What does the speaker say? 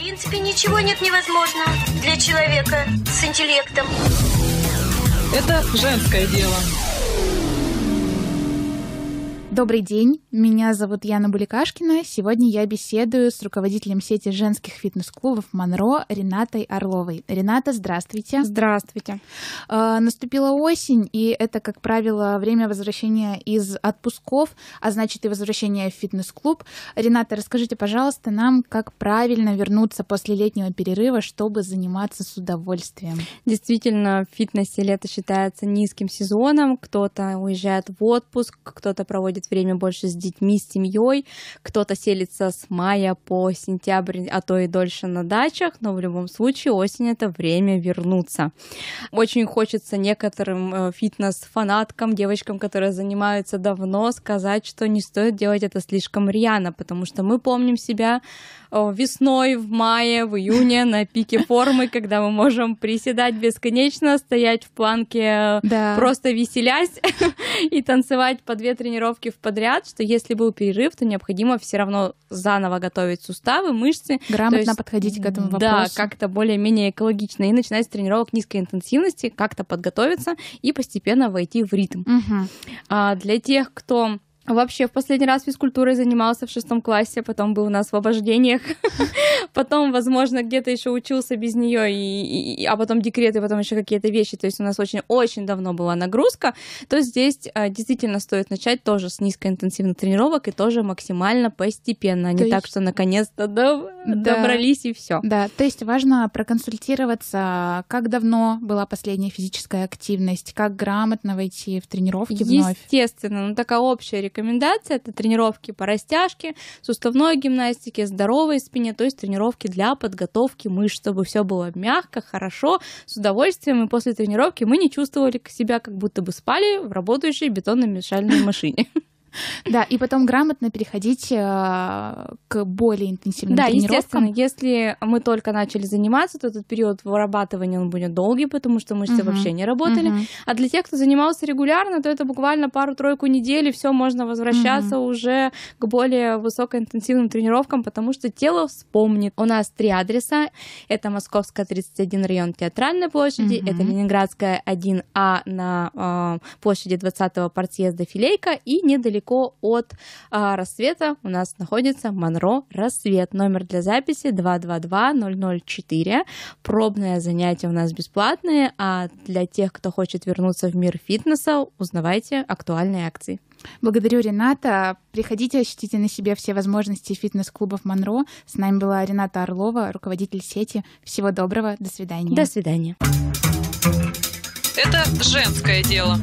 принципе, ничего нет невозможного для человека с интеллектом. Это женское дело. Добрый день, меня зовут Яна Буликашкина. Сегодня я беседую с руководителем сети женских фитнес-клубов «Монро» Ренатой Орловой. Рената, здравствуйте. Здравствуйте. А, наступила осень, и это, как правило, время возвращения из отпусков, а значит и возвращения в фитнес-клуб. Рената, расскажите, пожалуйста, нам, как правильно вернуться после летнего перерыва, чтобы заниматься с удовольствием. Действительно, в фитнесе лето считается низким сезоном. Кто-то уезжает в отпуск, кто-то проводит время больше с детьми, с семьей. Кто-то селится с мая по сентябрь, а то и дольше на дачах, но в любом случае осень это время вернуться. Очень хочется некоторым э, фитнес-фанаткам, девочкам, которые занимаются давно, сказать, что не стоит делать это слишком рьяно, потому что мы помним себя Э, весной, в мае, в июне на пике формы, когда мы можем приседать бесконечно, стоять в планке, э, да. просто веселясь и танцевать по две тренировки в подряд, что если был перерыв, то необходимо все равно заново готовить суставы, мышцы. Грамотно есть, подходить к этому вопросу. Да, как-то более-менее экологично. И начинать с тренировок низкой интенсивности, как-то подготовиться и постепенно войти в ритм. Угу. А, для тех, кто Вообще, в последний раз физкультурой занимался в шестом классе, потом был на освобождениях, потом, возможно, где-то еще учился без нее, и, и, а потом декреты, потом еще какие-то вещи. То есть у нас очень-очень давно была нагрузка, то здесь а, действительно стоит начать тоже с низкоинтенсивных тренировок и тоже максимально постепенно, а не есть... так, что наконец-то доб... да. добрались и все. Да, то есть важно проконсультироваться, как давно была последняя физическая активность, как грамотно войти в тренировки вновь. Естественно, ну такая общая рекомендация рекомендации. Это тренировки по растяжке, суставной гимнастике, здоровой спине, то есть тренировки для подготовки мышц, чтобы все было мягко, хорошо, с удовольствием. И после тренировки мы не чувствовали себя, как будто бы спали в работающей бетонно-мешальной машине. Да, и потом грамотно переходить э, к более интенсивным да, тренировкам. Да, естественно, если мы только начали заниматься, то этот период вырабатывания он будет долгий, потому что мышцы угу. вообще не работали. Угу. А для тех, кто занимался регулярно, то это буквально пару-тройку недель, и все можно возвращаться угу. уже к более высокоинтенсивным тренировкам, потому что тело вспомнит. У нас три адреса. Это Московская 31 район Театральной площади, угу. это Ленинградская 1А на э, площади 20-го партсъезда Филейка и недалеко недалеко от а, рассвета у нас находится Монро Рассвет. Номер для записи 222-004. Пробное занятие у нас бесплатное, а для тех, кто хочет вернуться в мир фитнеса, узнавайте актуальные акции. Благодарю Рената. Приходите, ощутите на себе все возможности фитнес-клубов Монро. С нами была Рената Орлова, руководитель сети. Всего доброго, до свидания. До свидания. Это женское дело.